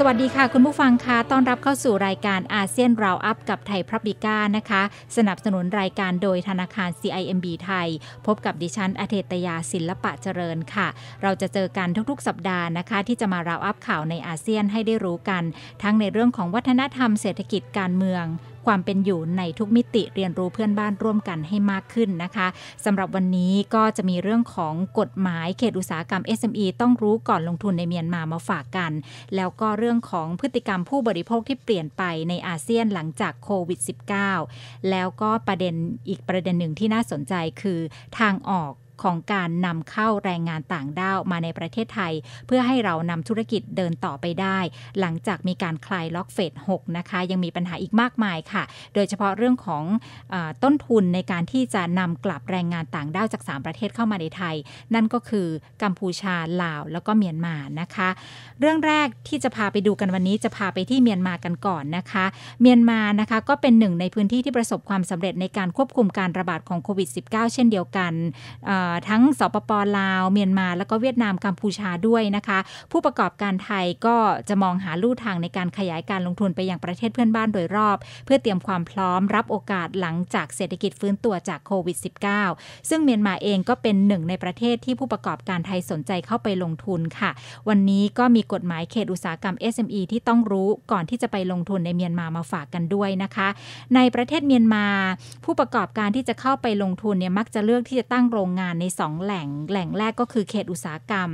สวัสดีค่ะคุณผู้ฟังคะต้อนรับเข้าสู่รายการอาเซียนราวอัพกับไทยพรบิก้านะคะ สนับสนุนรายการโดยธนาคาร CIMB ไทย พบกับดิฉันอเทตยาศิลปะเจริญค่ะ เราจะเจอกันทุกๆ สัปดาห์นะคะ ที่จะมาราวอัพข่าวในอาเซียนให้ได้รู้กัน ทั้งในเรื่องของวัฒนธรรมเศรษฐกิจการเมืองความเป็นอยู่ในทุกมิติเรียนรู้เพื่อนบ้านร่วมกันให้มากขึ้นนะคะสำหรับวันนี้ก็จะมีเรื่องของกฎหมายเขตอุตสาหกรรม SME ต้องรู้ก่อนลงทุนในเมียนมามาฝากกัน แล้วก็เรื่องของพฤติกรรมผู้บริโภคที่เปลี่ยนไปในอาเซียนหลังจากโควิด -19 แล้วก็ประเด็นอีกประเด็นหนึ่งที่น่าสนใจคือทางออกของการนำเข้าแรงงานต่างด้าวมาในประเทศไทย เพื่อให้เรานำธุรกิจเดินต่อไปได้ หลังจากมีการคลายล็อกเฟส6นะคะ ยังมีปัญหาอีกมากมายค่ะ โดยเฉพาะเรื่องของอต้นทุนในการที่จะนำกลับแรงงานต่างด้าวจาก 3 ประเทศเข้ามาในไทย นั่นก็คือกัมพูชา ลาว แล้วก็เมียนมานะคะ เรื่องแรกที่จะพาไปดูกันวันนี้จะพาไปที่เมียนมากันก่อนนะคะ เมียนมานะคะก็เป็นหนึ่งในพื้นที่ที่ประสบความสำเร็จในการควบคุมการระบาดของโควิด -19 เช่นเดียวกันทั้งสปปลาวเมียนมาแล้วก็เวียดนามกัมพูชาด้วยนะคะ ผู้ประกอบการไทยก็จะมองหาลู่ทางในการขยายการลงทุนไปยังประเทศเพื่อนบ้านโดยรอบเพื่อเตรียมความพร้อมรับโอกาสหลังจากเศรษฐกิจฟื้นตัวจากโควิด -19 ซึ่งเมียนมาเองก็เป็นหนึ่งในประเทศที่ผู้ประกอบการไทยสนใจเข้าไปลงทุนค่ะ วันนี้ก็มีกฎหมายเขตอุตสาหกรรม SME ที่ต้องรู้ก่อนที่จะไปลงทุนในเมียนมามาฝากกันด้วยนะคะ ในประเทศเมียนมา ผู้ประกอบการที่จะเข้าไปลงทุนเนี่ยมักจะเลือกที่จะตั้งโรงงานใน2แหล่งแหล่งแรกก็คือเขตอุตสาหกรรม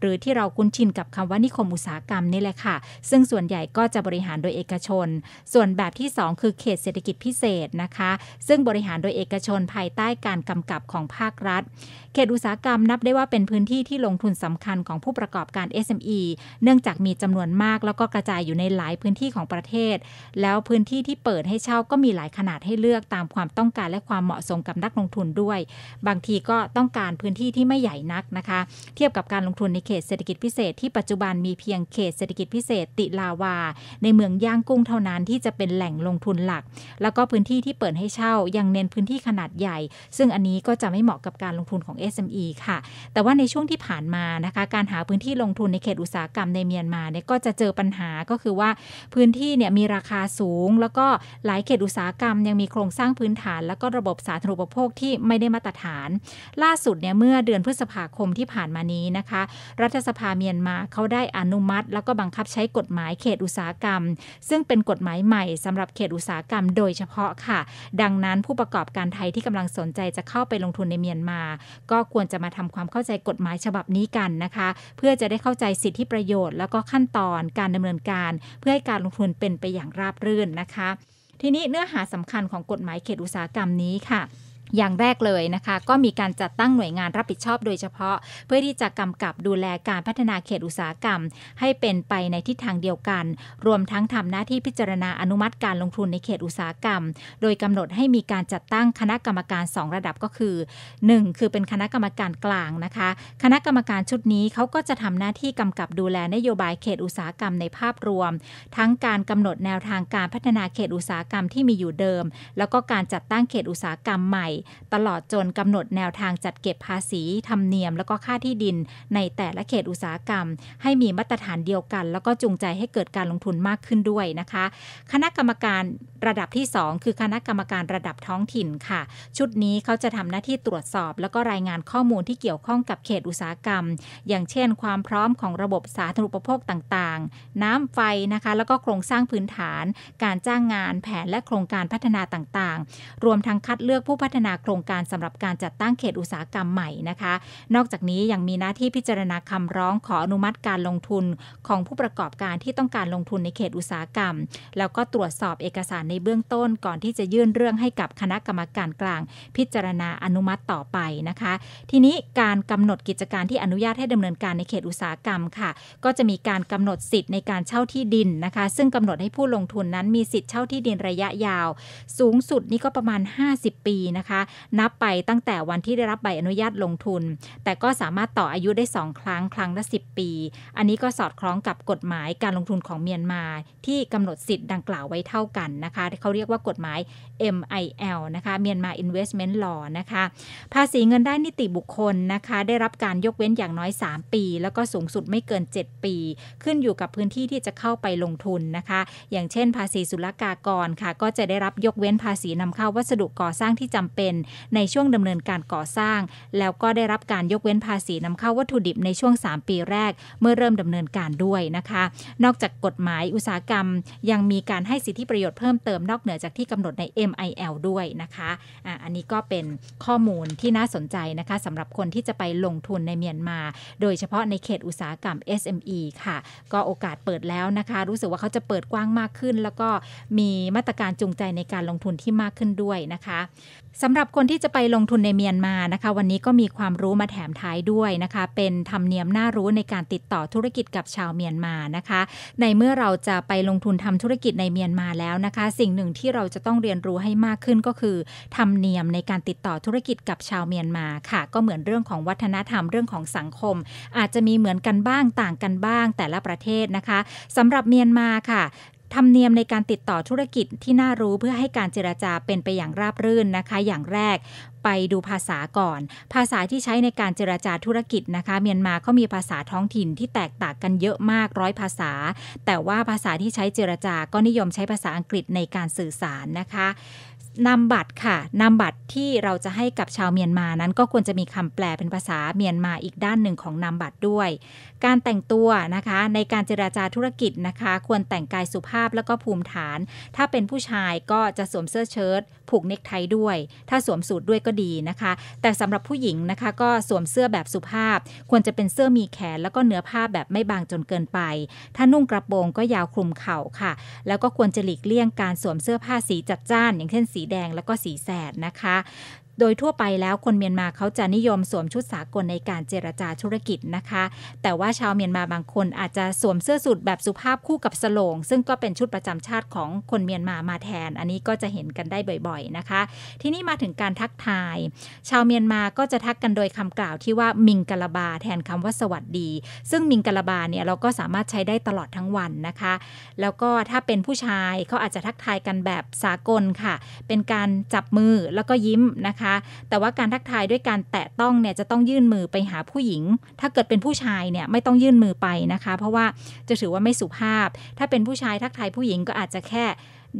หรือที่เราคุ้นชินกับคำว่านิคมอุตสาหกรรมนี่แหละค่ะซึ่งส่วนใหญ่ก็จะบริหารโดยเอกชน ส่วนแบบที่ 2 คือเขตเศรษฐกิจพิเศษนะคะ ซึ่งบริหารโดยเอกชนภายใต้การกำกับของภาครัฐ เขตอุตสาหกรรมนับได้ว่าเป็นพื้นที่ที่ลงทุนสำคัญของผู้ประกอบการ SME เนื่องจากมีจำนวนมากแล้วก็กระจายอยู่ในหลายพื้นที่ของประเทศ แล้วพื้นที่ที่เปิดให้เช่าก็มีหลายขนาดให้เลือกตามความต้องการและความเหมาะสมกับนักลงทุนด้วย บางทีก็ต้ององการพื้นที่ที่ไม่ใหญ่นักนะคะ เทียบกับการลงทุนในเขตเศรษฐกิจพิเศษ ที่ปัจจุบันมีเพียงเขตเศรษฐกิจพิเศษ ติลาวา ในเมืองย่างกุ้งเท่านั้นที่จะเป็นแหล่งลงทุนหลัก แล้วก็พื้นที่ที่เปิดให้เช่ายังเน้นพื้นที่ขนาดใหญ่ ซึ่งอันนี้ก็จะไม่เหมาะกับการลงทุนของ SME ค่ะ แต่ว่าในช่วงที่ผ่านมานะคะการหาพื้นที่ลงทุนในเขตอุตสาหกรรมในเมียนมาเนี่ยก็จะเจอปัญหาก็คือว่าพื้นที่เนี่ยมีราคาสูง แล้วก็หลายเขตอุตสาหกรรมยังมีโครงสร้างพื้นฐาน แล้วก็ระบบสาธารณูปโภคที่ไม่ได้มาตรฐานลล่าสุดเนี่ยเมื่อเดือนพฤษภาคมที่ผ่านมานี้นะคะ รัฐสภาเมียนมาเขาได้อนุมัติ แล้วก็บังคับใช้กฎหมายเขตอุตสาหกรรม ซึ่งเป็นกฎหมายใหม่สำหรับเขตอุตสาหกรรม โดยเฉพาะค่ะ ดังนั้นผู้ประกอบการไทยที่กำลังสนใจจะเข้าไปลงทุนในเมียนมา ก็ควรจะมาทำความเข้าใจกฎหมายฉบับนี้กันนะคะ เพื่อจะได้เข้าใจสิทธิประโยชน์แล้วก็ขั้นตอนการดำเนินการ เพื่อให้การลงทุนเป็นไปอย่างราบรื่นนะคะ ทีนี้เนื้อหาสำคัญของกฎหมายเขตอุตสาหกรรมนี้ค่ะอย่างแรกเลยนะคะก็มีการจัดตั้งหน่วยงานรับผิดชอบโดยเฉพาะ เพื่อที่จะกำกับดูแลการพัฒนาเขตอุตสาหกรรม ให้เป็นไปในทิศทางเดียวกัน รวมทั้งทำหน้าที่พิจารณาอนุมัติการลงทุนในเขตอุตสาหกรรม โดยกำหนดให้มีการจัดตั้งคณะกรรมการ 2 ระดับก็คือ 1. คือเป็นคณะกรรมการกลางนะคะ คณะกรรมการชุดนี้เขาก็จะทำหน้าที่กำกับดูแลนโยบายเขตอุตสาหกรรมในภาพรวมทั้งการกำหนดแนวทางการพัฒนาเขตอุตสาหกรรมที่มีอยู่เดิม แล้วก็การจัดตั้งเขตอุตสาหกรรมใหม่ตลอดจนกำหนดแนวทางจัดเก็บภาษีธรรมเนียม และก็ค่าที่ดินในแต่ละเขตอุตสาหกรรม ให้มีมาตรฐานเดียวกัน แล้วก็จูงใจให้เกิดการลงทุนมากขึ้นด้วยนะคะ คณะกรรมการระดับที่ 2 คือคณะกรรมการระดับท้องถิ่นค่ะ ชุดนี้เขาจะทำหน้าที่ตรวจสอบ แล้วก็รายงานข้อมูลที่เกี่ยวข้องกับเขตอุตสาหกรรม อย่างเช่น ความพร้อมของระบบสาธารณูปโภคต่าง ๆ น้ำไฟนะคะแล้วก็โครงสร้างพื้นฐาน การจ้างงาน แผนและโครงการพัฒนาต่าง ๆ รวมทั้งคัดเลือกผู้พัฒนาโครงการสำหรับการจัดตั้งเขตอุตสาหกรรมใหม่นะคะ นอกจากนี้ยังมีหน้าที่พิจารณาคำร้องขออนุมัติการลงทุนของผู้ประกอบการที่ต้องการลงทุนในเขตอุตสาหกรรม แล้วก็ตรวจสอบเอกสารในเบื้องต้นก่อนที่จะยื่นเรื่องให้กับคณะกรรมการกลางพิจารณาอนุมัติต่อไปนะคะ ทีนี้การกำหนดกิจการที่อนุญาตให้ดำเนินการในเขตอุตสาหกรรมค่ะ ก็จะมีการกำหนดสิทธิ์ในการเช่าที่ดินนะคะ ซึ่งกำหนดให้ผู้ลงทุนนั้นมีสิทธิ์เช่าที่ดินระยะยาว สูงสุดนี่ก็ประมาณ 50 ปีนะคะนับไปตั้งแต่วันที่ได้รับใบอนุญาตลงทุน แต่ก็สามารถต่ออายุได้ 2 ครั้ง ครั้งละ 10 ปี อันนี้ก็สอดคล้องกับกฎหมายการลงทุนของเมียนมา ที่กำหนดสิทธิ์ดังกล่าวไว้เท่ากันนะคะ เขาเรียกว่ากฎหมาย MIL นะคะ เมียนมา Investment Law นะคะ ภาษีเงินได้นิติบุคคลนะคะ ได้รับการยกเว้นอย่างน้อย 3 ปี แล้วก็สูงสุดไม่เกิน 7 ปี ขึ้นอยู่กับพื้นที่ที่จะเข้าไปลงทุนนะคะ อย่างเช่น ภาษีศุลกากรค่ะ ก็จะได้รับยกเว้นภาษีนำเข้าวัสดุก่อสร้างที่จำเป็น1ในช่วงดำเนินการก่อสร้าง แล้วก็ได้รับการยกเว้นภาษีนำเข้าวัตถุดิบในช่วง 3 ปีแรกเมื่อเริ่มดำเนินการด้วยนะคะ นอกจากกฎหมายอุตสาหกรรม ยังมีการให้สิทธิประโยชน์เพิ่มเติมนอกเหนือจากที่กำหนดใน MIL ด้วยนะคะอะอันนี้ก็เป็นข้อมูลที่น่าสนใจนะคะสำหรับคนที่จะไปลงทุนในเมียนมา โดยเฉพาะในเขตอุตสาหกรรม SME ค่ะ ก็โอกาสเปิดแล้วนะคะ รู้สึกว่าเขาจะเปิดกว้างมากขึ้น แล้วก็มีมาตรการจูงใจในการลงทุนที่มากขึ้นด้วยนะคะสำหรับคนที่จะไปลงทุนในเมียนมานะคะ วันนี้ก็มีความรู้มาแถมท้ายด้วยนะคะ เป็น ธรรมเนียมน่ารู้ในการติดต่อธุรกิจกับชาวเมียนมานะคะ ในเมื่อเราจะไปลงทุนทำธุรกิจในเมียนมาแล้วนะคะ สิ่งหนึ่งที่เราจะต้องเรียนรู้ให้มากขึ้นก็คือ ธรรมเนียมในการติดต่อธุรกิจกับชาวเมียนมาค่ะ ก็เหมือนเรื่องของวัฒนธรรมเรื่องของสังคม อาจจะมีเหมือนกันบ้างต่างกันบ้างแต่ละประเทศนะคะ สำหรับเมียนมาค่ะธรรมเนียมในการติดต่อธุรกิจที่น่ารู้เพื่อให้การเจรจาเป็นไปอย่างราบรื่นนะคะ อย่างแรก ไปดูภาษาก่อน ภาษาที่ใช้ในการเจรจาธุรกิจนะคะ เมียนมาเขามีภาษาท้องถิ่นที่แตกต่างกันเยอะมากร้อยภาษา แต่ว่าภาษาที่ใช้เจรจา ก็นิยมใช้ภาษาอังกฤษในการสื่อสารนะคะนามบัตรค่ะนามบัตรที่เราจะให้กับชาวเมียนมานั้น ก็ควรจะมีคำแปลเป็นภาษาเมียนมาอีกด้านหนึ่งของนามบัตรด้วย การแต่งตัวนะคะในการเจราจาธุรกิจนะคะ ควรแต่งกายสุภาพแล้วก็ภูมิฐาน ถ้าเป็นผู้ชายก็จะสวมเสื้อเชิ้ตผูกเนคไทด้วย ถ้าสวมสูทด้วยก็ดีนะคะ แต่สำหรับผู้หญิงนะคะก็สวมเสื้อแบบสุภาพ ควรจะเป็นเสื้อมีแขน แล้วก็เนื้อผ้าแบบไม่บางจนเกินไปถ้านุ่งกระโปรงก็ยาวคลุมเข่าค่ะ แล้วก็ควรจะหลีกเลี่ยงการสวมเสื้อผ้าสีจัดจ้าน อย่างเช่นสีแดงแล้วก็สีแสดนะคะโดยทั่วไปแล้วคนเมียนมาเขาจะนิยมสวมชุดสากลในการเจรจาธุรกิจนะคะ แต่ว่าชาวเมียนมาบางคนอาจจะสวมเสื้อสูทแบบสุภาพคู่กับสโลงซึ่งก็เป็นชุดประจำชาติของคนเมียนมามาแทน อันนี้ก็จะเห็นกันได้บ่อยๆนะคะ ที่นี่มาถึงการทักทาย ชาวเมียนมาก็จะทักกันโดยคำกล่าว ที่ว่ามิงกะลาบาแทนคำว่าสวัสดี ซึ่งมิงกะลาบาเนี่ยเราก็สามารถใช้ได้ตลอดทั้งวันนะคะ แล้วก็ถ้าเป็นผู้ชายเขาอาจจะทักทายกันแบบสากลค่ะ เป็นการจับมือแล้วก็ยิ้มนะคะแต่ว่าการทักทายด้วยการแตะต้องเนี่ย จะต้องยื่นมือไปหาผู้หญิง ถ้าเกิดเป็นผู้ชายเนี่ย ไม่ต้องยื่นมือไปนะคะ เพราะว่าจะถือว่าไม่สุภาพ ถ้าเป็นผู้ชายทักทายผู้หญิงก็อาจจะแค่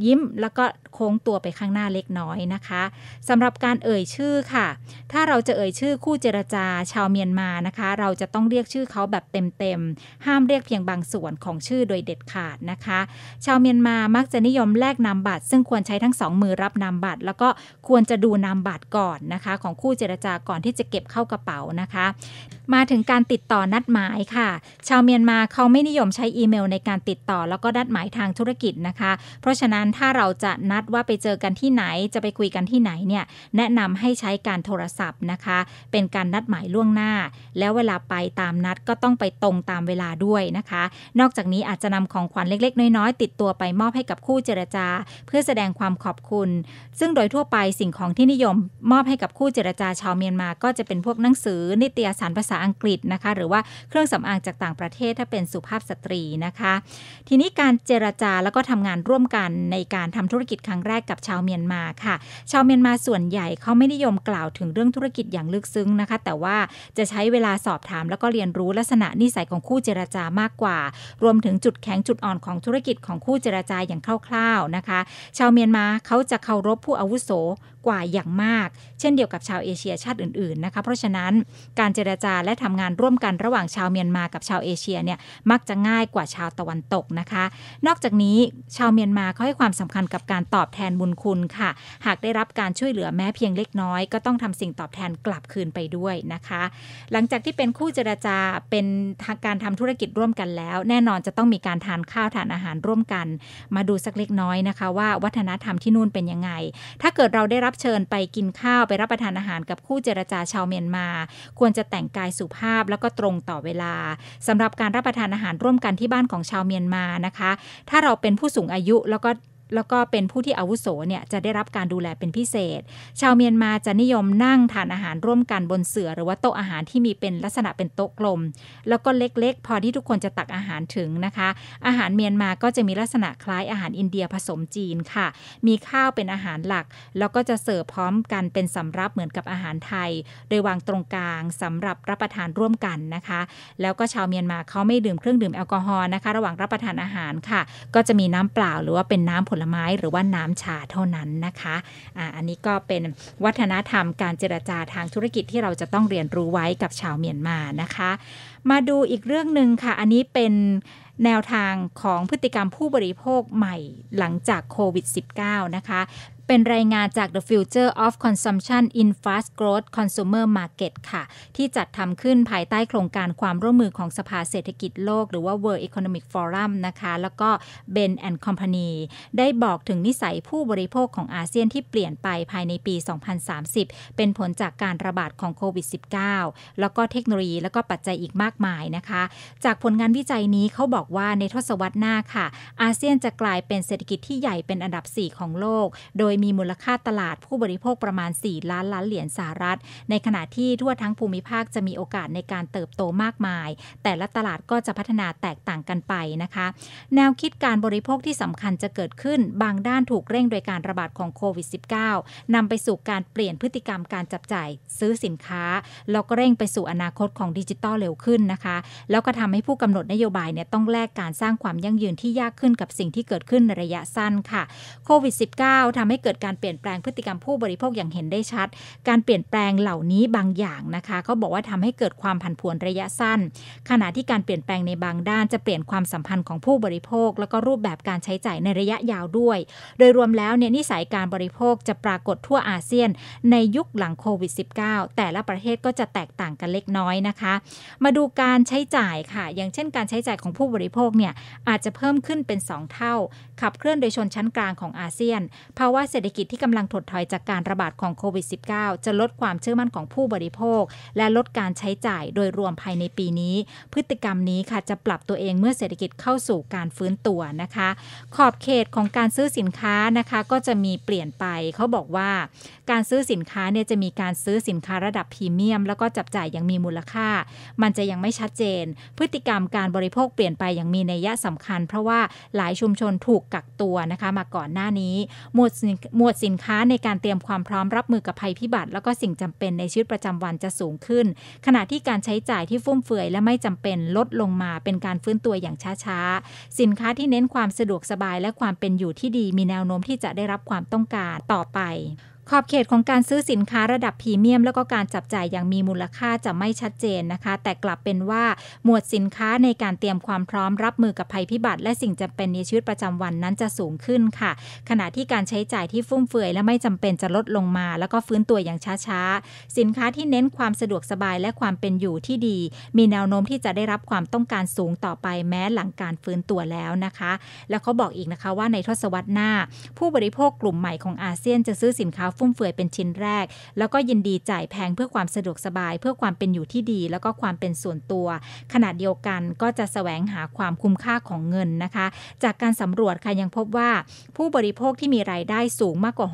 ยิ้มแล้วก็โค้งตัวไปข้างหน้าเล็กน้อยนะคะสำหรับการเอ่ยชื่อค่ะ ถ้าเราจะเอ่ยชื่อคู่เจรจาชาวเมียนมานะคะ เราจะต้องเรียกชื่อเขาแบบเต็มๆห้ามเรียกเพียงบางส่วนของชื่อโดยเด็ดขาดนะคะ ชาวเมียนมามักจะนิยมแลกนามบัตรซึ่งควรใช้ทั้งสองมือรับนามบัตรแล้วก็ควรจะดูนามบัตรก่อนนะคะ ของคู่เจรจาก่อนที่จะเก็บเข้ากระเป๋านะคะมาถึงการติดต่อนัดหมายค่ะ ชาวเมียนมาเขาไม่นิยมใช้อีเมลในการติดต่อ แล้วก็นัดหมายทางธุรกิจนะคะ เพราะฉะนั้นถ้าเราจะนัดว่าไปเจอกันที่ไหน จะไปคุยกันที่ไหนเนี่ยแนะนำให้ใช้การโทรศัพท์นะคะ เป็นการนัดหมายล่วงหน้า แล้วเวลาไปตามนัดก็ต้องไปตรงตามเวลาด้วยนะคะ นอกจากนี้อาจจะนำของ ขวัญเล็กๆ น้อย ๆ ติดตัวไปมอบให้กับคู่เจรจา เพื่อแสดงความขอบคุณ ซึ่งโดยทั่วไปสิ่งของที่นิยม มอบให้กับคู่เจรจา ชาวเมียนมาก็จะเป็นพวกหนังสือนิตยสารภาษาาอังกฤษนะคะหรือว่าเครื่องสำอางจากต่างประเทศถ้าเป็นสุภาพสตรีนะคะ ทีนี้การเจรจาแล้วก็ทำงานร่วมกันในการทำธุรกิจครั้งแรกกับชาวเมียนมาค่ะ ชาวเมียนมาส่วนใหญ่เขาไม่นิยมกล่าวถึงเรื่องธุรกิจอย่างลึกซึ้งนะคะ แต่ว่าจะใช้เวลาสอบถามแล้วก็เรียนรู้ลักษณะนิสัยของคู่เจรจามากกว่า รวมถึงจุดแข็งจุดอ่อนของธุรกิจของคู่เจรจาอย่างคร่าว ๆนะคะ ชาวเมียนมาเขาจะเคารพผู้อาวุโสกว่าอย่างมากเช่นเดียวกับชาวเอเชียชาติอื่นๆนะคะเพราะฉะนั้นการเจรจาและทำงานร่วมกันระหว่างชาวเมียนมากับชาวเอเชียเนี่ยมักจะง่ายกว่าชาวตะวันตกนะคะ นอกจากนี้ชาวเมียนมาเขาให้ความสำคัญกับการตอบแทนบุญคุณค่ะ หากได้รับการช่วยเหลือแม้เพียงเล็กน้อยก็ต้องทำสิ่งตอบแทนกลับคืนไปด้วยนะคะ หลังจากที่เป็นคู่เจรจาเป็นาการทำธุรกิจร่วมกันแล้ว แน่นอนจะต้องมีการทานข้าวทานอาหารร่วมกัน มาดูสักเล็กน้อยนะคะ ว่าวัฒนธรรมที่นู่นเป็นยังไง ถ้าเกิดเราได้รับเชิญไปกินข้าวไปรับประทานอาหารกับคู่เจรจาชาวเมียนมา ควรจะแต่งกายสุภาพแล้วก็ตรงต่อเวลา สำหรับการรับประทานอาหาร ร่วมกันที่บ้านของชาวเมียนมานะคะ ถ้าเราเป็นผู้สูงอายุแล้วก็แล้วก็เป็นผู้ที่อาวุโสเนี่ย จะได้รับการดูแลเป็นพิเศษ ชาวเมียนมาจะนิยมนั่งทานอาหารร่วมกันบนเสือหรือว่าโต๊ะอาหารที่มีเป็นลักษณะเป็นโต๊ะกลม แล้วก็เล็กๆ พอที่ทุกคนจะตักอาหารถึงนะคะ อาหารเมียนมาก็จะมีลักษณะคล้ายอาหารอินเดียผสมจีนค่ะ มีข้าวเป็นอาหารหลัก แล้วก็จะเสิร์ฟพร้อมกันเป็นสำรับเหมือนกับอาหารไทย โดยวางตรงกลางสำหรับรับประทานร่วมกันนะคะ แล้วก็ชาวเมียนมาเขาไม่ดื่มเครื่องดื่มแอลกอฮอล์นะคะ ระหว่างรับประทานอาหารค่ะ ก็จะมีน้ำเปล่าหรือว่าเป็นน้ำผลผลไม้หรือว่าน้ำชาเท่านั้นนะคะอ่าอันนี้ก็เป็นวัฒนธรรมการเจรจาทางธุรกิจที่เราจะต้องเรียนรู้ไว้กับชาวเมียนมานะคะ มาดูอีกเรื่องหนึ่งค่ะ อันนี้เป็นแนวทางของพฤติกรรมผู้บริโภคใหม่หลังจากโควิด -19 นะคะเป็นรายงานจาก The Future of Consumption in Fast Growth Consumer Market ค่ะ ที่จัดทำขึ้นภายใต้โครงการความร่วมมือของสภาเศรษฐกิจโลก หรือว่า World Economic Forum นะคะ แล้วก็ Ben and Company ได้บอกถึงนิสัยผู้บริโภคของอาเซียนที่เปลี่ยนไปภายในปี 2030 เป็นผลจากการระบาดของโควิด -19 แล้วก็เทคโนโลยีแล้วก็ปัจจัยอีกมากมายนะคะ จากผลงานวิจัยนี้เขาบอกว่าในทศวรรษหน้าค่ะ อาเซียนจะกลายเป็นเศรษฐกิจที่ใหญ่เป็นอันดับ 4 ของโลก โดยยมีมูลค่าตลาดผู้บริโภคประมาณ 4 ล้านล้านเหรียญสหรัฐ ในขณะที่ทั่วทั้งภูมิภาคจะมีโอกาสในการเติบโตมากมาย แต่ละตลาดก็จะพัฒนาแตกต่างกันไปนะคะ แนวคิดการบริโภคที่สำคัญจะเกิดขึ้น บางด้านถูกเร่งโดยการระบาดของโควิด -19 นำไปสู่การเปลี่ยนพฤติกรรมการจับจ่ายซื้อสินค้า แล้วก็เร่งไปสู่อนาคตของดิจิตอลเร็วขึ้นนะคะ แล้วก็ทำให้ผู้กำหนดนโยบายเนี่ยต้องแลกการสร้างความยั่งยืนที่ยากขึ้นกับสิ่งที่เกิดขึ้นในระยะสั้นค่ะโควิด -19 ทำให้เกิดการเปลี่ยนแปลงพฤติกรรมผู้บริโภคอย่างเห็นได้ชัด การเปลี่ยนแปลงเหล่านี้บางอย่างนะคะเขาบอกว่าทำให้เกิดความผันผวนระยะสั้น ขณะที่การเปลี่ยนแปลงในบางด้านจะเปลี่ยนความสัมพันธ์ของผู้บริโภค แล้วก็รูปแบบการใช้จ่ายในระยะยาวด้วย โดยรวมแล้วเนี่ยนิสัยการบริโภคจะปรากฏทั่วอาเซียนในยุคหลังโควิด -19 แต่ละประเทศก็จะแตกต่างกันเล็กน้อยนะคะ มาดูการใช้จ่ายค่ะ อย่างเช่น การใช้จ่ายของผู้บริโภคเนี่ยอาจจะเพิ่มขึ้นเป็น 2 เท่า ขับเคลื่อนโดยชนชั้นกลางของอาเซียนภาวะเศเศรษฐกิจที่กำลังถดถอย จากการระบาดของโควิด -19 จะลดความเชื่อมั่นของผู้บริโภค และลดการใช้จ่ายโดยรวมภายในปีนี้ พฤติกรรมนี้ค่ะจะปรับตัวเองเมื่อเศรษฐกิจเข้าสู่การฟื้นตัวนะคะ ขอบเขตของการซื้อสินค้านะคะก็จะมีเปลี่ยนไปเขาบอกว่า การซื้อสินค้าเนี่ยจะมีการซื้อสินค้าระดับพรีเมียม แล้วก็จับจ่ายอย่างมีมูลค่า มันจะยังไม่ชัดเจน พฤติกรรมการบริโภคเปลี่ยนไปอย่างมีนัยยะสำคัญ เพราะว่าหลายชุมชนถูกกักตัวนะคะ มาก่อนหน้านี้ หมวดสินหมวดสินค้าในการเตรียมความพร้อมรับมือกับภัยพิบัติ แล้วก็สิ่งจำเป็นในชีวิตประจำวันจะสูงขึ้น ขณะที่การใช้จ่ายที่ฟุ่มเฟือยและไม่จำเป็นลดลงมาเป็นการฟื้นตัวอย่างช้า ๆ สินค้าที่เน้นความสะดวกสบายและความเป็นอยู่ที่ดีมีแนวโน้มที่จะได้รับความต้องการต่อไปขอบเขตของการซื้อสินค้าระดับพรีเมียม แล้วก็การจับจ่ายอย่างมีมูลค่าจะไม่ชัดเจนนะคะ แต่กลับเป็นว่าหมวดสินค้าในการเตรียมความพร้อมรับมือกับภัยพิบัติ และสิ่งจำเป็นในชีวิตประจำวันนั้นจะสูงขึ้นค่ะ ขณะที่การใช้จ่ายที่ฟุ่มเฟือย และไม่จำเป็นจะลดลงมา แล้วก็ฟื้นตัวอย่างช้า ๆ สินค้าที่เน้นความสะดวกสบายและความเป็นอยู่ที่ดี มีแนวโน้มที่จะได้รับความต้องการสูงต่อไปแม้หลังการฟื้นตัวแล้วนะคะ แล้วเขาบอกอีกนะคะว่าในทศวรรษหน้า ผู้บริโภคกลุ่มใหม่ของอาเซียน จะซื้อสินค้าฟุ่มเฟือยเป็นชิ้นแรก แล้วก็ยินดีจ่ายแพงเพื่อความสะดวกสบายเพื่อความเป็นอยู่ที่ดี แล้วก็ความเป็นส่วนตัวขณะเดียวกันก็จะแสวงหาความคุ้มค่าของเงินนะคะ จากการสำรวจค่ะยังพบว่า ผู้บริโภคที่มีรายได้สูงมากกว่า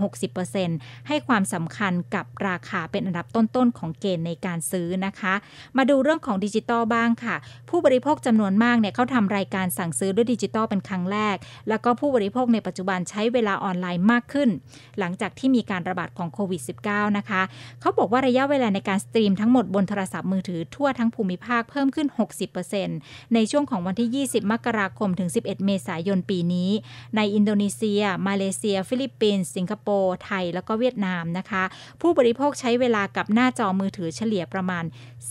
60%ให้ความสำคัญกับราคาเป็นอันดับต้นๆของเกณฑ์ในการซื้อนะคะ มาดูเรื่องของดิจิตอลบ้างค่ะ ผู้บริโภคจำนวนมากเนี่ยเขาทำรายการสั่งซื้อด้วยดิจิตอลเป็นครั้งแรก แล้วก็ผู้บริโภคในปัจจุบันใช้เวลาออนไลน์มากขึ้น หลังจากที่มีการระบาดของโควิด -19 นะคะ เขาบอกว่าระยะเวลาในการสตรีมทั้งหมด บนโทรศัพท์มือถือทั่วทั้งภูมิภาคเพิ่มขึ้น 60%ในช่วงของวันที่ 20 มกราคมถึง 11 เมษายนปีนี้ ในอินโดนีเซีย มาเลเซีย ฟิลิปปินส์ สิงคโปร์ ไทย แล้วก็เวียดนามนะคะ ผู้บริโภคใช้เวลากับหน้าจอมือถือเฉลี่ยประมาณ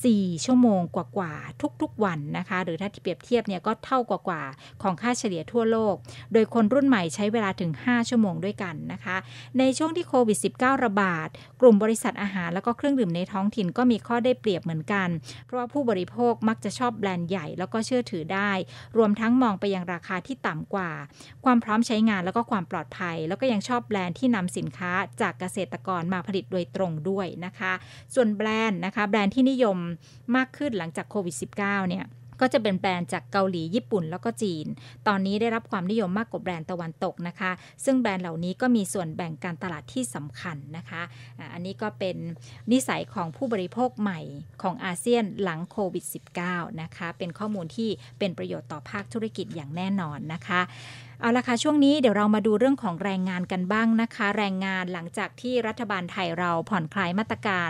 4 ชั่วโมงกว่าวาทุกๆวันนะคะ หรือถ้าเปรียบเทียบเนี่ยก็เท่ากว่าวาของค่าเฉลี่ยทั่วโลก โดยคนรุ่นใหม่ใช้เวลาถึง 5 ชั่วโมงด้วยกันนะคะ ในช่วงที่โควิด -19 ระบาด กลุ่มบริษัทอาหารแล้วก็เครื่องดื่มในท้องถิ่นก็มีข้อได้เปรียบเหมือนกัน เพราะว่าผู้บริโภคมักจะชอบแบรนด์ใหญ่แล้วก็เชื่อถือได้ รวมทั้งมองไปยังราคาที่ต่ำกว่า ความพร้อมใช้งานแล้วก็ความปลอดภัย แล้วก็ยังชอบแบรนด์ที่นำสินค้าจากเกษตรกรมาผลิตโดยตรงด้วยนะคะ ส่วนแบรนด์นะคะแบรนด์ที่นิยมมากขึ้นหลังจากโควิด -19 เนี่ยก็จะเป็นแบรนด์จากเกาหลีญี่ปุ่นแล้วก็จีน ตอนนี้ได้รับความนิยมมากกว่าแบรนด์ตะวันตกนะคะ ซึ่งแบรนด์เหล่านี้ก็มีส่วนแบ่งการตลาดที่สำคัญนะคะ อันนี้ก็เป็นนิสัยของผู้บริโภคใหม่ของอาเซียนหลังโควิด -19 นะคะ เป็นข้อมูลที่เป็นประโยชน์ต่อภาคธุรกิจอย่างแน่นอนนะคะเอาละค่ะ ช่วงนี้เดี๋ยวเรามาดูเรื่องของแรงงานกันบ้างนะคะ แรงงานหลังจากที่รัฐบาลไทยเราผ่อนคลายมาตรการ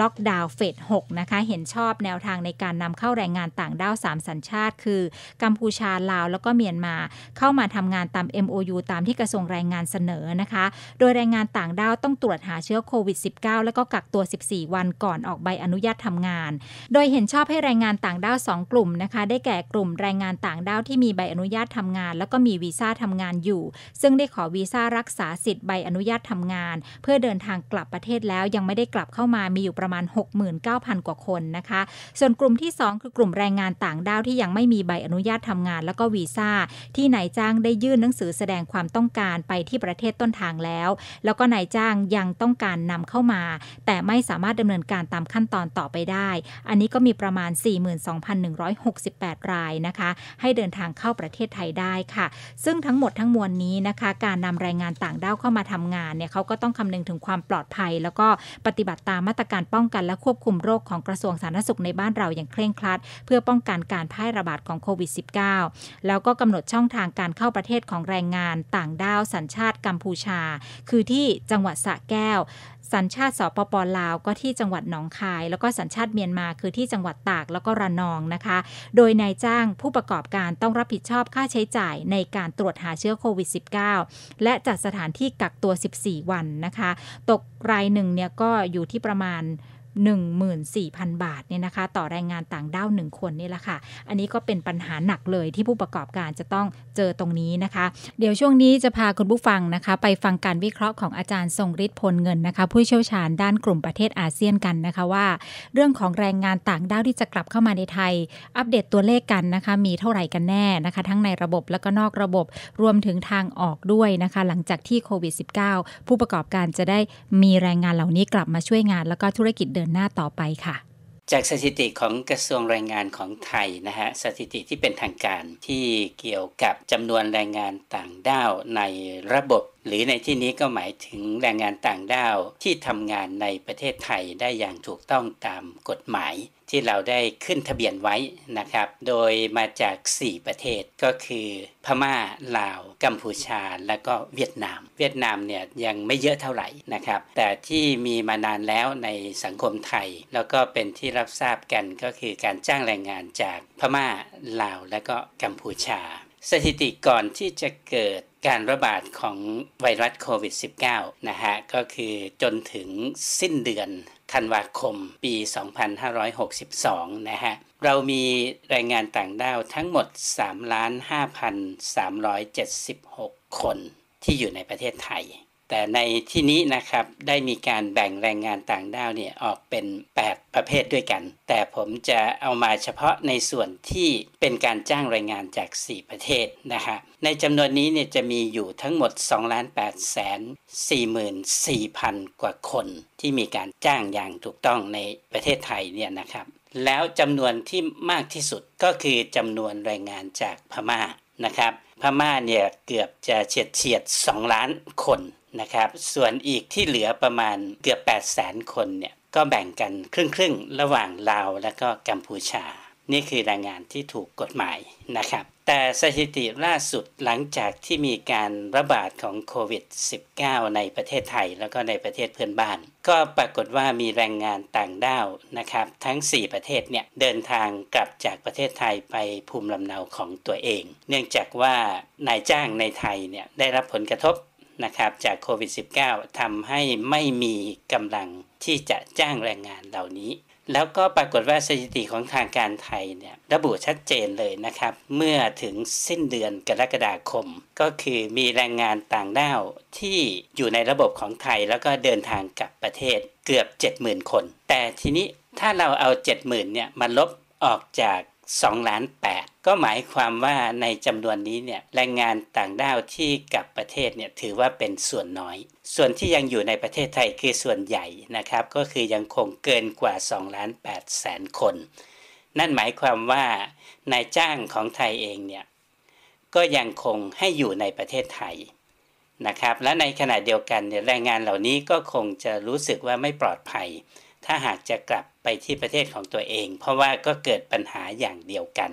ล็อกดาวน์เฟส6นะคะ เห็นชอบแนวทางในการนำเข้าแรงงานต่างด้าว 3 สัญชาติคือ กัมพูชา ลาว แล้วก็เมียนมาเข้ามาทำงานตาม MOU ตามที่กระทรวงแรงงานเสนอนะคะ โดยแรงงานต่างด้าวต้องตรวจหาเชื้อโควิด -19 แล้วก็กักตัว 14 วันก่อนออกใบอนุญาตทำงาน โดยเห็นชอบให้แรงงานต่างด้าว2กลุ่มนะคะ ได้แก่กลุ่มแรงงานต่างด้าวที่มีใบอนุญาตทำงานแล้วก็มีวีซ่าซ่าทำงานอยู่ ซึ่งได้ขอวีซ่ารักษาสิทธิ์ใบอนุญาตทำงาน เพื่อเดินทางกลับประเทศแล้ว ยังไม่ได้กลับเข้ามามีอยู่ประมาณ 69,000 กว่าคนนะคะ ส่วนกลุ่มที่ 2 คือกลุ่มแรงงานต่างด้าวที่ยังไม่มีใบอนุญาตทำงาน แล้วก็วีซ่าที่นายจ้างได้ยื่นหนังสือแสดงความต้องการไปที่ประเทศต้นทางแล้ว แล้วก็นายจ้างยังต้องการนำเข้ามา แต่ไม่สามารถดำเนินการตามขั้นตอนต่อไปได้ อันนี้ก็มีประมาณ 42,168 รายนะคะ ให้เดินทางเข้าประเทศไทยได้ค่ะ ซึ่ง่งทั้งหมดทั้งมวลนี้นะคะ การนำแรงงานต่างด้าวเข้ามาทำงานเนี่ยเขาก็ต้องคำนึงถึงความปลอดภัย แล้วก็ปฏิบัติตามมาตรการป้องกันและควบคุมโรคของกระทรวงสาธารณสุขในบ้านเราอย่างเคร่งครัด เพื่อป้องกันการแพร่ระบาดของโควิด -19 แล้วก็กำหนดช่องทางการเข้าประเทศของแรงงานต่างด้าวสัญชาติกัมพูชา คือที่จังหวัดสระแก้วสัญชาติสปปลาวก็ที่จังหวัดหนองคาย แล้วก็สัญชาติเมียนมาคือที่จังหวัดตากแล้วก็ระนองนะคะ โดยนายจ้างผู้ประกอบการต้องรับผิดชอบค่าใช้จ่ายในการตรวจหาเชื้อโควิด -19 และจัดสถานที่กักตัว 14 วันนะคะ ตกรายหนึ่งเนี่ยก็อยู่ที่ประมาณ14,000 บาทเนี่ยนะคะ ต่อแรงงานต่างด้าวหนึ่งคนนี่แหละค่ะ อันนี้ก็เป็นปัญหาหนักเลยที่ผู้ประกอบการจะต้องเจอตรงนี้นะคะ เดี๋ยวช่วงนี้จะพาคุณผู้ฟังนะคะ ไปฟังการวิเคราะห์ของอาจารย์ทรงฤทธิ์พลเงินนะคะ ผู้เชี่ยวชาญด้านกลุ่มประเทศอาเซียนกันนะคะว่า เรื่องของแรงงานต่างด้าวที่จะกลับเข้ามาในไทย อัปเดตตัวเลขกันนะคะ มีเท่าไหร่กันแน่นะคะ ทั้งในระบบแล้วก็นอกระบบรวมถึงทางออกด้วยนะคะหลังจากที่โควิด -19 ผู้ประกอบการจะได้มีแรงงานเหล่านี้กลับมาช่วยงาน แล้วก็ธุรกิจเดินนหน้าต่อไปค่ะ จากสถิติของกระทรวงแรงงานของไทยนะฮะ สถิติที่เป็นทางการที่เกี่ยวกับจำนวนแรงงานต่างด้าวในระบบหรือในที่นี้ก็หมายถึงแรงงานต่างด้าวที่ทำงานในประเทศไทยได้อย่างถูกต้องตามกฎหมาย ที่เราได้ขึ้นทะเบียนไว้นะครับ โดยมาจาก 4 ประเทศก็คือ พมา่าลาวกัมพูชาและก็เวียดนาม เวียดนามเนี่ยยังไม่เยอะเท่าไหร่นะครับ แต่ที่มีมานานแล้วในสังคมไทย แล้วก็เป็นที่รับทราบกันก็คือการจ้างแรงงานจากพมา่าลาวและก็กัมพูชาสถิติก่อนที่จะเกิดการระบาดของไวรัสโควิด -19 นะฮะ ก็คือจนถึงสิ้นเดือนธันวาคมปี 2562 นะฮะ เรามีแรงงานต่างด้าวทั้งหมด 3 5,376 คนที่อยู่ในประเทศไทยแต่ในที่นี้นะครับได้มีการแบ่งแรงงานต่างด้าวเนี่ยออกเป็น 8 ประเภทด้วยกัน แต่ผมจะเอามาเฉพาะในส่วนที่เป็นการจ้างแรงงานจาก 4 ประเทศนะฮะในจำนวนนี้เนี่ยจะมีอยู่ทั้งหมด 2 8 4 4 0 0นกว่าคน ที่มีการจ้างอย่างถูกต้องในประเทศไทยเนี่ยนะครับ แล้วจำนวนที่มากที่สุดก็คือจำนวนแรงงานจากพม่านะครับพม่าเนี่ยเกือบจะเฉียดเฉียด 2 ล้านคนนะครับส่วนอีกที่เหลือประมาณเกือบ 8 0 0 0 0นคนเนี่ยก็แบ่งกันครึ่งๆ ระหว่างลาวและก็กัมพูชา นี่คือแรงงานที่ถูกกฎหมายนะครับ แต่สถิติล่าสุดหลังจากที่มีการระบาดของโควิด -19 ในประเทศไทยแล้วก็ในประเทศเพื่อนบ้าน ก็ปรากฏว่ามีแรงงานต่างด้าวนะครับทั้ง 4 ประเทศเนี่ยเดินทางกลับจากประเทศไทยไปภูมิลำเนาของตัวเอง เนื่องจากว่านายจ้างในไทยเนี่ยได้รับผลกระทบนะครับ จากโควิด -19 ทำทำให้ไม่มีกำลังที่จะจ้างแรงงานเหล่านี้ แล้วก็ปรากฏว่าสถิติของทางการไทยเนี่ย ระบุชัดเจนเลยนะครับ เมื่อถึงสิ้นเดือนกรกฎาคม ก็คือมีแรงงานต่างด้าวที่อยู่ในระบบของไทยแล้วก็เดินทางกลับประเทศเกือบ 70,000 คน แต่ทีนี้ถ้าเราเอา 70,000เนี่ยมาลบออกจาก2ล้าน8ก็หมายความว่าในจำนวนนี้เนี่ยแรงงานต่างด้าวที่กลับประเทศเนี่ยถือว่าเป็นส่วนน้อย ส่วนที่ยังอยู่ในประเทศไทยคือส่วนใหญ่นะครับก็คือยังคงเกินกว่า2ล้าน8แสนคน นั่นหมายความว่านายจ้างของไทยเองเนี่ยก็ยังคงให้อยู่ในประเทศไทยนะครับและในขณะเดียวกันเนี่ยแรงงานเหล่านี้ก็คงจะรู้สึกว่าไม่ปลอดภัย ถ้าหากจะกลับไปที่ประเทศของตัวเองเพราะว่าก็เกิดปัญหาอย่างเดียวกัน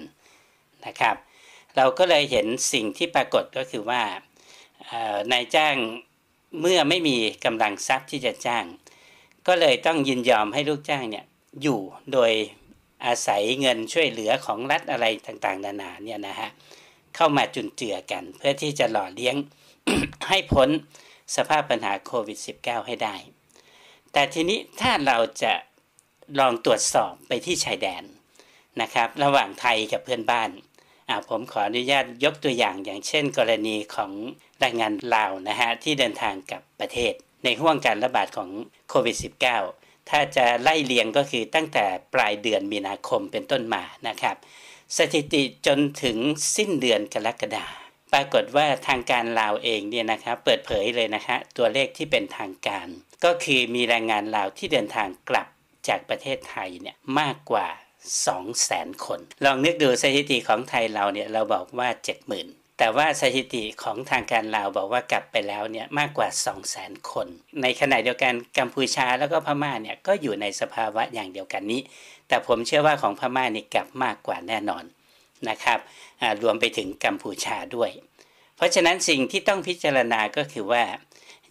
นะครับ เราก็เลยเห็นสิ่งที่ปรากฏก็คือว่า นายจ้างเมื่อไม่มีกำลังทรัพย์ที่จะจ้าง ก็เลยต้องยินยอมให้ลูกจ้างเนี่ยอยู่โดยอาศัยเงินช่วยเหลือของรัฐอะไรต่างๆนานาเนี่ยนะฮะเข้ามาจุนเจือกัน เพื่อที่จะหล่อเลี้ยงให้พ้นสภาพปัญหาโควิด -19 ให้ได้ แต่ทีนี้ถ้าเราจะลองตรวจสอบไปที่ชายแดนนะครับ ระหว่างไทยกับเพื่อนบ้าน ผมขออนุญาตยกตัวอย่างอย่างเช่นกรณีของแรงงานลาวนะฮะที่เดินทางกลับประเทศในห่วงการระบาดของโควิด -19 ถ้าจะไล่เลียงก็คือตั้งแต่ปลายเดือนมีนาคมเป็นต้นมานะครับ สถิติจนถึงสิ้นเดือนกรกฎาปรากฏว่าทางการลาวเองเนี่ยนะครับเปิดเผยเลยนะฮะตัวเลขที่เป็นทางการ ก็คือมีแรงงานลาวที่เดินทางกลับจากประเทศไทยเนี่ยมากกว่า 2 0 0แสนคน ลองนึกดูสถิติของไทยเราเนี่ยเราบอกว่า 70,000 แต่ว่าสถิติของทางการลาวบอกว่ากลับไปแล้วเนี่ยมากกว่า 2 0 0 0 0 0 คน ในขณะเดียวกันกัมพูชาแล้วก็พม่าเนี่ยก็อยู่ในสภาวะอย่างเดียวกันนี้ แต่ผมเชื่อว่าของพม่านี่กลับมากกว่าแน่นอนนะครับ รวมไปถึงกัมพูชาด้วย เพราะฉะนั้นสิ่งที่ต้องพิจารณาก็คือว่า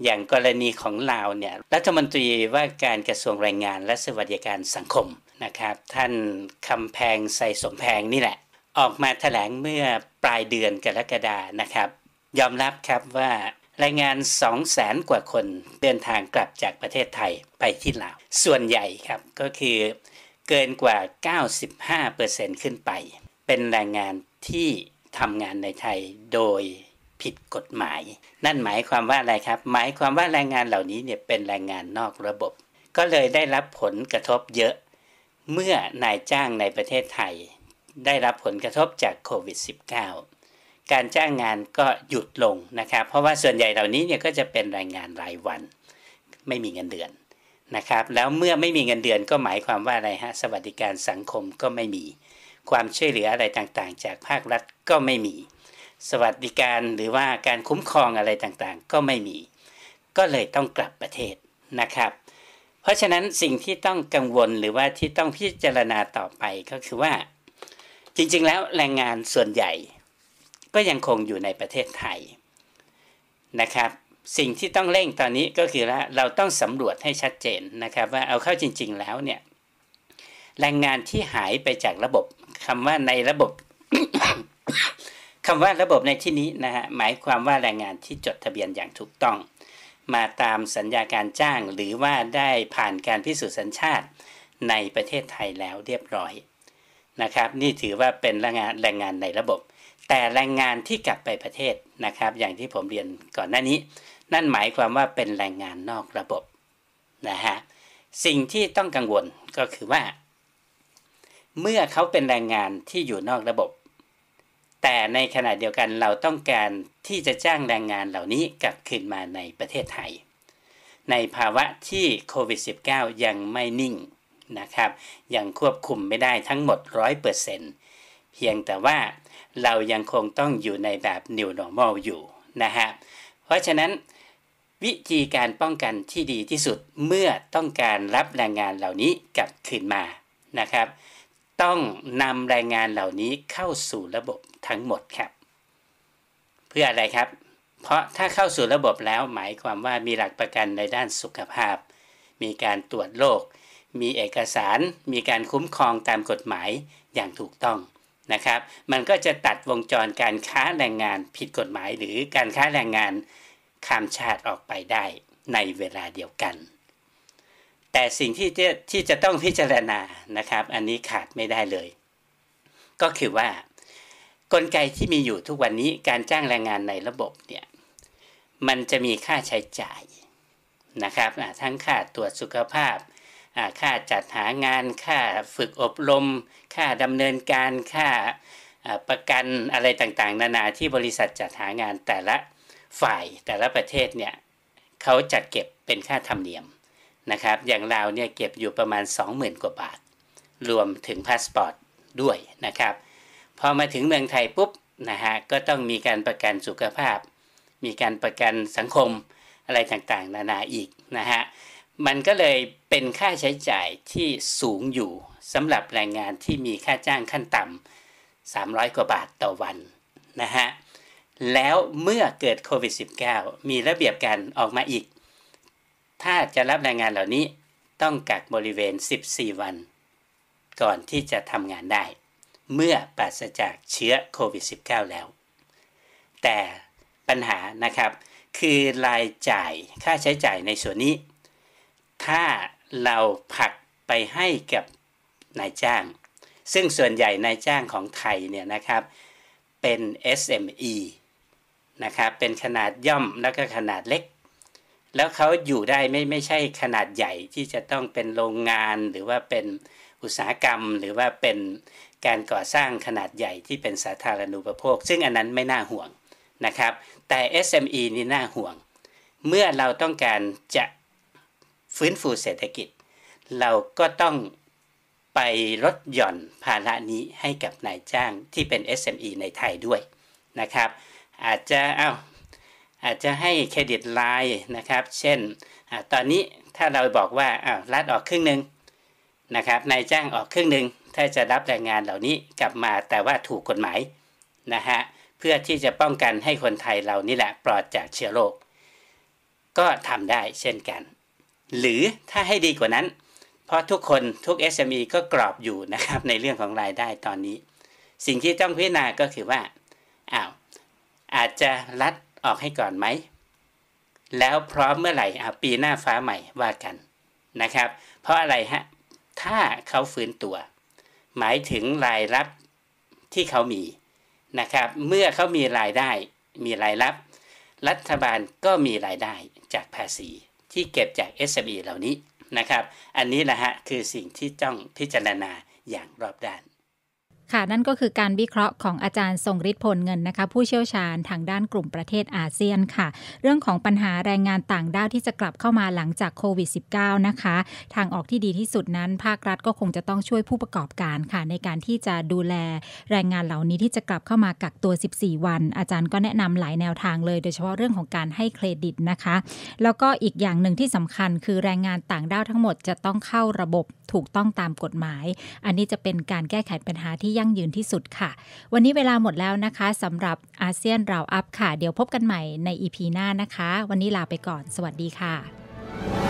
อย่างกรณีของลาวเนี่ย รัฐมนตรีว่าการกระทรวงแรงงานและสวัสดิการสังคมนะครับ ท่านคำแพงใส่สมแพงนี่แหละ ออกมาถแถลงเมื่อปลายเดือนกรกฎานะครับ ยอมรับครับว่าแรงงาน 2 0 0แสนกว่าคนเดินทางกลับจากประเทศไทยไปที่ลาวส่วนใหญ่ครับก็คือเกินกว่า 95%ขึ้นไป เป็นแรงงานที่ทำงานในไทยโดยผิดกฎหมาย นั่นหมายความว่าอะไรครับ หมายความว่าแรงงานเหล่านี้เนี่ยเป็นแรงงานนอกระบบ ก็เลยได้รับผลกระทบเยอะ เมื่อนายจ้างในประเทศไทยได้รับผลกระทบจากโควิด -19 การจ้างงานก็หยุดลงนะครับ เพราะว่าส่วนใหญ่เหล่านี้เนี่ยก็จะเป็นแรงงานรายวัน ไม่มีเงินเดือนนะครับ แล้วเมื่อไม่มีเงินเดือน ก็หมายความว่าอะไรฮะ สวัสดิการสังคมก็ไม่มี ความช่วยเหลืออะไรต่างๆ จากภาครัฐก็ไม่มีสวัสดิการหรือว่าการคุ้มครองอะไรต่างๆ ก็ไม่มี ก็เลยต้องกลับประเทศนะครับ เพราะฉะนั้นสิ่งที่ต้องกังวลหรือว่าที่ต้องพิจารณาต่อไปก็คือว่า จริง ๆ แล้วแรงงานส่วนใหญ่ ก็ยังคงอยู่ในประเทศไทยนะครับ สิ่งที่ต้องเร่งตอนนี้ก็คือว่าเราต้องสำรวจให้ชัดเจนนะครับ ว่าเอาเข้าจริง ๆ แล้วเนี่ยแรงงานที่หายไปจากระบบคำว่าในระบบคำว่าระบบในที่นี้นะฮะหมายความว่าแรงงานที่จดทะเบียนอย่างถูกต้อง มาตามสัญญาการจ้าง หรือว่าได้ผ่านการพิสูจน์สัญชาติในประเทศไทยแล้วเรียบร้อยนะครับนี่ถือว่าเป็นแรงงานแรงงานในระบบ แต่แรงงานที่กลับไปประเทศนะครับอย่างที่ผมเรียนก่อนหน้านี้ นั่นหมายความว่าเป็นแรงงานนอกระบบนะฮะสิ่งที่ต้องกังวลก็คือว่า เมื่อเขาเป็นแรงงานที่อยู่นอกระบบแต่ในขณะเดียวกันเราต้องการที่จะจ้างแรงงานเหล่านี้กลับคืนมาในประเทศไทยในภาวะที่โควิด -19 ยังไม่นิ่งนะครับ ยังควบคุมไม่ได้ทั้งหมด 100%เเพียงแต่ว่าเรายังคงต้องอยู่ในแบบ new normal อยู่นะฮะเพราะฉะนั้นวิธีการป้องกันที่ดีที่สุดเมื่อต้องการรับแรงงานเหล่านี้กลับคืนมานะครับต้องนำรายงานเหล่านี้เข้าสู่ระบบทั้งหมดครับ เพื่ออะไรครับ เพราะถ้าเข้าสู่ระบบแล้วหมายความว่ามีหลักประกันในด้านสุขภาพ มีการตรวจโรค มีเอกสาร มีการคุ้มครองตามกฎหมายอย่างถูกต้องนะครับ มันก็จะตัดวงจรการค้าแรงงานผิดกฎหมาย หรือการค้าแรงงานข้ามชาติออกไปได้ในเวลาเดียวกันแต่สิ่งที่จะที่จะต้องพิจารณานะครับ อันนี้ขาดไม่ได้เลย ก็คือว่า กลไกที่มีอยู่ทุกวันนี้การจ้างแรงงานในระบบเนี่ยมันจะมีค่าใช้จ่ายนะครับทั้งค่าตรวจสุขภาพค่าจัดหางาน ค่าฝึกอบรม ค่าดำเนินการค่าประกันอะไรต่างๆนานาที่บริษัทจัดหางานแต่ละฝ่ายแต่ละประเทศเนี่ยเขาจัดเก็บเป็นค่าธรรมเนียมนะครับอย่างเราเนี่ยเก็บอยู่ประมาณ 20,000กว่าบาท รวมถึงพาสปอร์ตด้วยนะครับพอมาถึงเมืองไทยปุ๊บนะฮะก็ต้องมีการประกันสุขภาพ มีการประกันสังคมอะไรต่างๆนานาอีกนะฮะมันก็เลยเป็นค่าใช้จ่ายที่สูงอยู่สำหรับแรงงานที่มีค่าจ้างขั้นต่ำ300 กว่าบาทต่อวันนะฮะแล้วเมื่อเกิดโควิด -19 มีระเบียบการออกมาอีกถ้าจะรับแรงงานเหล่านี้ต้องกักบริเวณ 14 วันก่อนที่จะทำงานได้ เมื่อปราศจากเชื้อโควิด -19 แล้ว แต่ปัญหานะครับคือรายจ่ายค่าใช้จ่ายในส่วนนี้ ถ้าเราผักไปให้กับนายจ้าง ซึ่งส่วนใหญ่นายจ้างของไทยเนี่ยนะครับเป็น SME นะครับเป็นขนาดย่อมแล้วก็ขนาดเล็กแล้วเขาอยู่ได้ไม่ไม่ใช่ขนาดใหญ่ที่จะต้องเป็นโรงงานหรือว่าเป็นอุตสาหกรรมหรือว่าเป็นการก่อสร้างขนาดใหญ่ที่เป็นสาธารณูปโภค ซึ่งอันนั้นไม่น่าห่วงนะครับ แต่ SME นี่น่าห่วง เมื่อเราต้องการจะฟื้นฟูเศรษฐกิจ เราก็ต้องไปลดหย่อนภาระนี้ให้กับนายจ้างที่เป็น SME ในไทยด้วยนะครับ อาจจะอา้าวอาจจะให้เครดิตไลน์นะครับ เช่นอตอนนี้ถ้าเราบอกว่ารัฐออกครึ่งหนึ่งนะครับ นายจ้างออกครึ่งหนึ่งถ้าจะรับแรงงานเหล่านี้กลับมาแต่ว่าถูกกฎหมายนะฮะ เพื่อที่จะป้องกันให้คนไทยเรานี่แหละปลอดจากเชื้อโรค ก็ทำได้เช่นกัน หรือถ้าให้ดีกว่านั้น เพราะทุกคนทุก SME ก็กรอบอยู่นะครับในเรื่องของรายได้ตอนนี้ สิ่งที่ต้องพิจารณาก็คือว่าอ้าวอาจจะรัฐออกให้ก่อนไหม แล้วพร้อมเมื่อไหร่ อ่ะปีหน้าฟ้าใหม่ว่ากันนะครับ เพราะอะไรฮะ ถ้าเขาฟื้นตัว หมายถึงรายรับที่เขามีนะครับ เมื่อเขามีรายได้มีรายรับ รัฐบาลก็มีรายได้จากภาษีที่เก็บจาก SME เหล่านี้นะครับ อันนี้แหละฮะ คือสิ่งที่จ้องพิจารณาอย่างรอบด้านค่ะนั่นก็คือการวิเคราะห์ของอาจารย์ ทรงฤทธิ์พลเงินนะคะผู้เชี่ยวชาญทางด้านกลุ่มประเทศอาเซียนค่ะเรื่องของปัญหาแรงงานต่างด้าว ที่จะกลับเข้ามาหลังจากโควิด -19 นะคะทางออกที่ดีที่สุดนั้น ภาครัฐก็คงจะต้องช่วยผู้ประกอบการค่ะ ในการที่จะดูแลแรงงานเหล่านี้ที่จะกลับเข้ามากักตัว 14 วัน อาจารย์ก็แนะนำหลายแนวทางเลย โดยเฉพาะเรื่องของการให้เครดิตนะคะ แล้วก็อีกอย่างหนึ่งที่สำคัญคือแรงงานต่างด้าวทั้งหมดจะต้องเข้าระบบถูกต้องตามกฎหมาย อันนี้จะเป็นการแก้ไขปัญหาที่ยั่งยืนที่สุดค่ะ วันนี้เวลาหมดแล้วนะคะสำหรับอาเซียนเราอัพค่ะ เดี๋ยวพบกันใหม่ในอีพีหน้านะคะ วันนี้ลาไปก่อนสวัสดีค่ะ